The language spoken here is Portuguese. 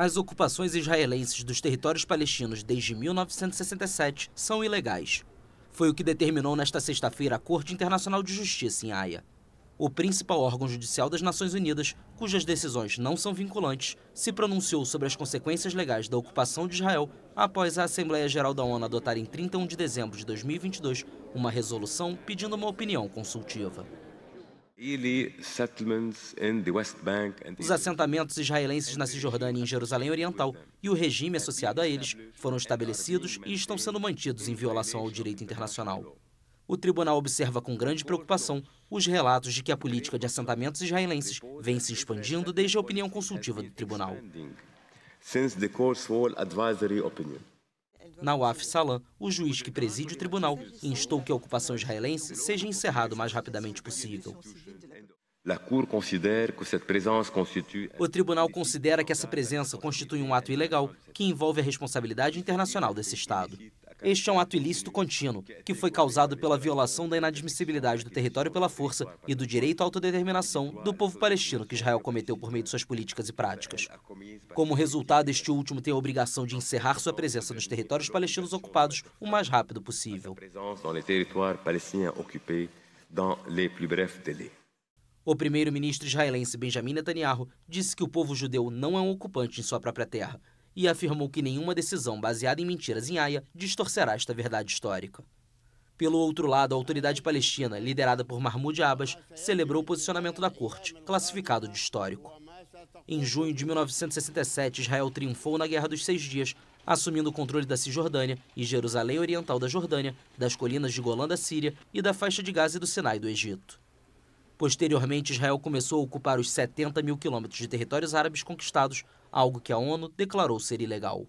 As ocupações israelenses dos territórios palestinos desde 1967 são ilegais. Foi o que determinou nesta sexta-feira a Corte Internacional de Justiça em Haia. O principal órgão judicial das Nações Unidas, cujas decisões não são vinculantes, se pronunciou sobre as consequências legais da ocupação de Israel após a Assembleia Geral da ONU adotar em 31 de dezembro de 2022 uma resolução pedindo uma opinião consultiva. Os assentamentos israelenses na Cisjordânia e em Jerusalém Oriental e o regime associado a eles foram estabelecidos e estão sendo mantidos em violação ao direito internacional. O tribunal observa com grande preocupação os relatos de que a política de assentamentos israelenses vem se expandindo desde a opinião consultiva do tribunal. Since the court's whole advisory opinion. Nawaf Salam, o juiz que preside o tribunal, instou que a ocupação israelense seja encerrada o mais rapidamente possível. O tribunal considera que essa presença constitui um ato ilegal que envolve a responsabilidade internacional desse Estado. Este é um ato ilícito contínuo, que foi causado pela violação da inadmissibilidade do território pela força e do direito à autodeterminação do povo palestino que Israel cometeu por meio de suas políticas e práticas. Como resultado, este último tem a obrigação de encerrar sua presença nos territórios palestinos ocupados o mais rápido possível. O primeiro-ministro israelense Benjamin Netanyahu disse que o povo judeu não é um ocupante em sua própria terra, e afirmou que nenhuma decisão baseada em mentiras em Haia distorcerá esta verdade histórica. Pelo outro lado, a autoridade palestina, liderada por Mahmoud Abbas, celebrou o posicionamento da corte, classificado de histórico. Em junho de 1967, Israel triunfou na Guerra dos Seis Dias, assumindo o controle da Cisjordânia e Jerusalém Oriental da Jordânia, das colinas de Golã da Síria e da faixa de Gaza e do Sinai do Egito. Posteriormente, Israel começou a ocupar os 70 mil quilômetros de territórios árabes conquistados algo que a ONU declarou ser ilegal.